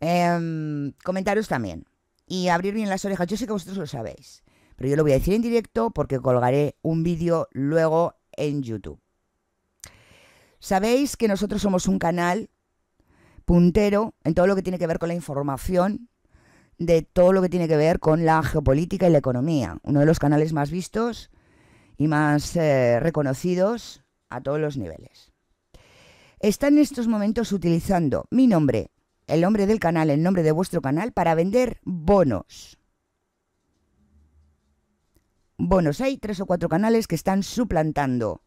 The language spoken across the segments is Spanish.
Eh, em, comentaros también. Y abrir bien las orejas. Yo sé que vosotros lo sabéis. Pero yo lo voy a decir en directo porque colgaré un vídeo luego en YouTube. Sabéis que nosotros somos un canal puntero en todo lo que tiene que ver con la información, de todo lo que tiene que ver con la geopolítica y la economía. Uno de los canales más vistos y más eh, reconocidos a todos los niveles. Está en estos momentos utilizando mi nombre el nombre del canal, el nombre de vuestro canal, para vender bonos. Bonos, hay tres o cuatro canales que están suplantando.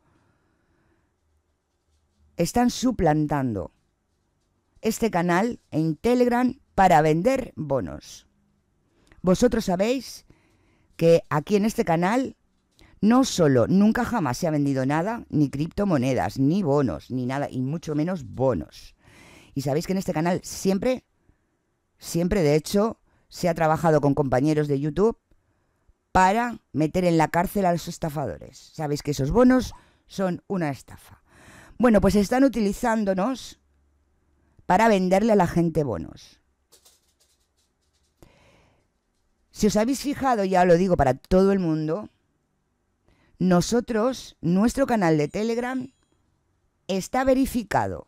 Están suplantando este canal en Telegram para vender bonos. Vosotros sabéis que aquí en este canal no solo nunca jamás se ha vendido nada, ni criptomonedas, ni bonos, ni nada, y mucho menos bonos. Y sabéis que en este canal siempre, siempre de hecho, se ha trabajado con compañeros de YouTube para meter en la cárcel a los estafadores. Sabéis que esos bonos son una estafa. Bueno, pues están utilizándonos para venderle a la gente bonos. Si os habéis fijado, ya lo digo para todo el mundo, nosotros, nuestro canal de Telegram está verificado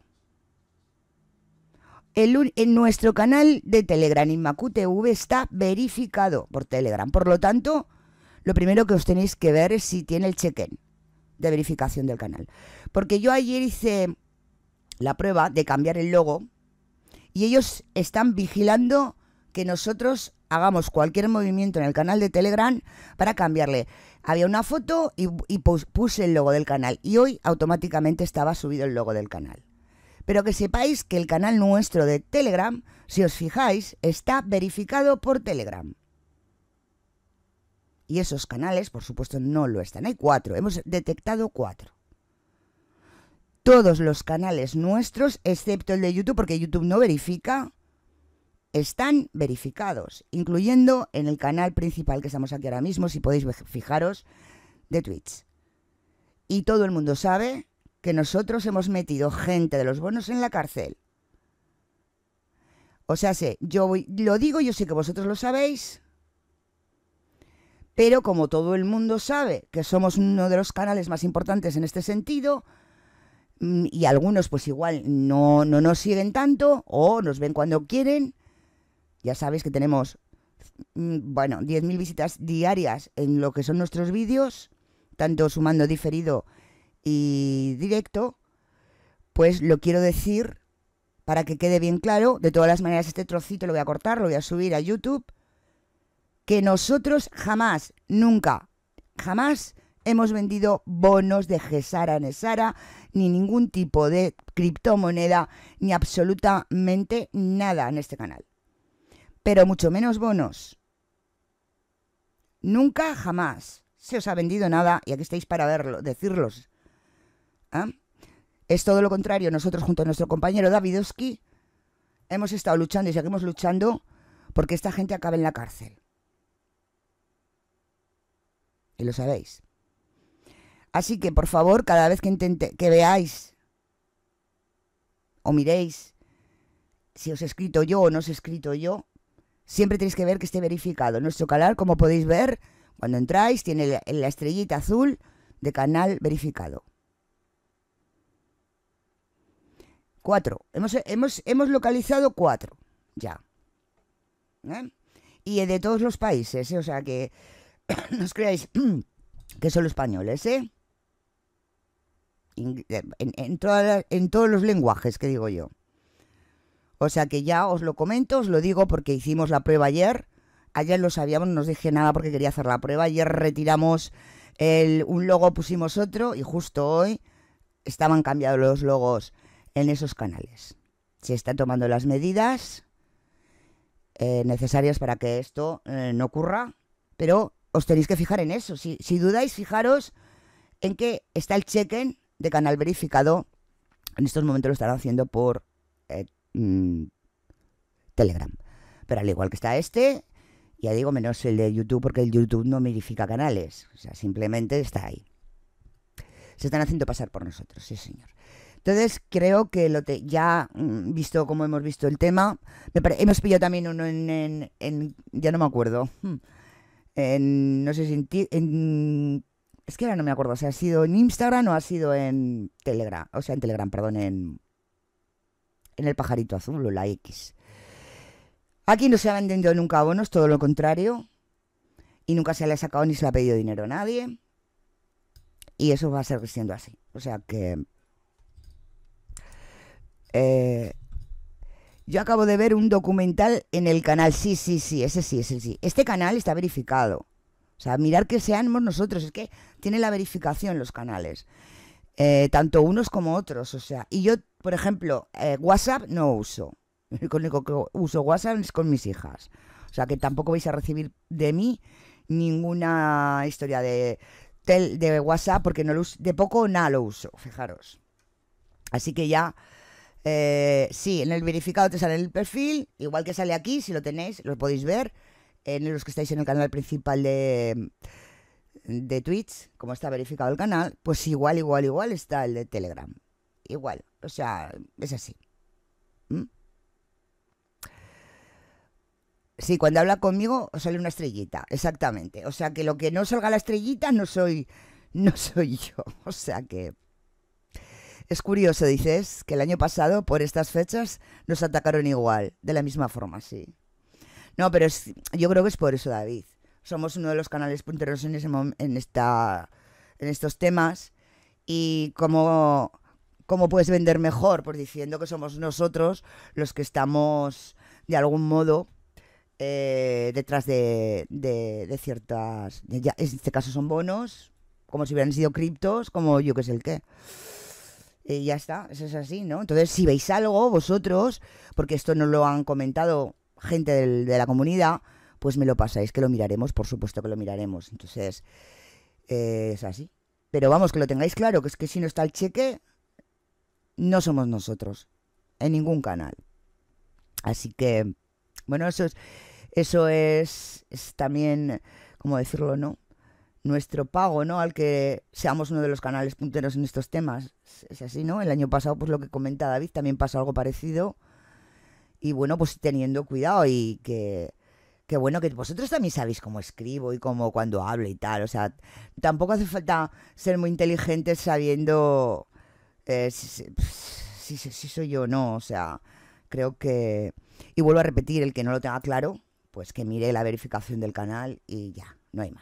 el, en nuestro canal de Telegram, InmacuTV, está verificado por Telegram. Por lo tanto, lo primero que os tenéis que ver es si tiene el check-in de verificación del canal. Porque yo ayer hice la prueba de cambiar el logo y ellos están vigilando que nosotros hagamos cualquier movimiento en el canal de Telegram para cambiarle. Había una foto y puse el logo del canal y hoy automáticamente estaba subido el logo del canal. Pero que sepáis que el canal nuestro de Telegram, si os fijáis, está verificado por Telegram. Y esos canales, por supuesto, no lo están. Hay cuatro, hemos detectado cuatro. Todos los canales nuestros, excepto el de YouTube, porque YouTube no verifica, están verificados, incluyendo en el canal principal que estamos aquí ahora mismo, si podéis fijaros, de Twitch. Y todo el mundo sabe que nosotros hemos metido gente de los bonos en la cárcel. O sea, sé, yo lo digo, yo sé que vosotros lo sabéis, pero como todo el mundo sabe que somos uno de los canales más importantes en este sentido, mm, y algunos pues igual no, no nos siguen tanto o nos ven cuando quieren, ya sabéis que tenemos, mm, bueno, 10.000 visitas diarias en lo que son nuestros vídeos, tanto sumando diferido y directo, pues lo quiero decir para que quede bien claro. De todas las maneras, este trocito lo voy a cortar, lo voy a subir a YouTube. Que nosotros jamás, nunca, jamás hemos vendido bonos de Gesara Nesara, ni ningún tipo de criptomoneda, ni absolutamente nada en este canal. Pero mucho menos bonos. Nunca, jamás se os ha vendido nada y aquí estáis para verlo, decirlos ¿Ah? Es todo lo contrario. Nosotros, junto a nuestro compañero Davidovsky, hemos estado luchando y seguimos luchando porque esta gente acaba en la cárcel. Y lo sabéis. Así que, por favor, cada vez que, que veáis o miréis si os he escrito yo o no os he escrito yo, siempre tenéis que ver que esté verificado. Nuestro canal, como podéis ver, cuando entráis, tiene la estrellita azul de canal verificado. Cuatro. Hemos, localizado cuatro. Ya. ¿Eh? Y de todos los países, ¿eh? o sea que no os creáis que son españoles, ¿eh? eh en, todos los lenguajes que digo yo. O sea que ya os lo comento, os lo digo porque hicimos la prueba ayer. Ayer lo sabíamos, no os dije nada porque quería hacer la prueba. Ayer retiramos el, un logo, pusimos otro y justo hoy estaban cambiados los logos en esos canales. Se están tomando las medidas eh, necesarias para que esto eh, no ocurra, pero os tenéis que fijar en eso. Si, dudáis, fijaros en que está el check-in de canal verificado. En estos momentos lo están haciendo por eh, mm, Telegram. Pero al igual que está este, ya digo, menos el de YouTube, porque el YouTube no verifica canales. O sea, simplemente está ahí. Se están haciendo pasar por nosotros, sí, señor. Entonces creo que lo te, ya mm, visto como hemos visto el tema, hemos pillado también uno en, ya no me acuerdo, hmm, en, no sé si en, es que ahora no me acuerdo, o sea, ha sido en Instagram o ha sido en Telegram, o sea, en Telegram, perdón, en, en el pajarito azul o la X. Aquí no se ha vendido nunca bonos, todo lo contrario, y nunca se le ha sacado ni se le ha pedido dinero a nadie. Y eso va a seguir siendo así. O sea que eh, yo acabo de ver un documental en el canal. Sí, sí, sí, ese sí, ese sí. Este canal está verificado. O sea, mirar que seamos nosotros. Es que tiene la verificación los canales. Eh, tanto unos como otros. O sea, y yo, por ejemplo, eh, WhatsApp no uso. Lo único que uso WhatsApp es con mis hijas. O sea, que tampoco vais a recibir de mí ninguna historia de, de WhatsApp porque no lo de poco nada lo uso, fijaros. Así que ya eh, sí, en el verificado te sale el perfil, igual que sale aquí, si lo tenéis, lo podéis ver. En los que estáis en el canal principal de, de Twitch, como está verificado el canal, pues igual, igual, igual está el de Telegram. Igual, o sea, es así. ¿Mm? Sí, cuando habla conmigo os sale una estrellita, exactamente. O sea que lo que no salga la estrellita no soy, no soy yo. O sea que es curioso, dices, que el año pasado, por estas fechas, nos atacaron igual, de la misma forma, sí. No, pero yo creo que es por eso, David. Somos uno de los canales punteros en, en, esta, en estos temas. Y cómo, cómo puedes vender mejor, pues diciendo que somos nosotros los que estamos, de algún modo, eh, detrás de, ciertas... en este caso son bonos, como si hubieran sido criptos, como yo que sé el qué. Y eh, ya está, eso es así, ¿no? Entonces, si veis algo vosotros, porque esto no lo han comentado gente de la comunidad, pues me lo pasáis, que lo miraremos, por supuesto que lo miraremos. Entonces, eh, es así. Pero vamos, que lo tengáis claro, que es que si no está el cheque, no somos nosotros, en ningún canal. Así que, bueno, eso eso es, es también, ¿cómo decirlo, no? nuestro pago, ¿no? Al que seamos uno de los canales punteros en estos temas. Es así, ¿no? El año pasado, pues lo que comenta David, también pasó algo parecido. Y bueno, pues teniendo cuidado y que, bueno, que vosotros también sabéis cómo escribo y cómo cuando hablo y tal. O sea, tampoco hace falta ser muy inteligente sabiendo eh, si, si soy yo o no. O sea, creo que... Y vuelvo a repetir, el que no lo tenga claro, pues que mire la verificación del canal y ya, no hay más.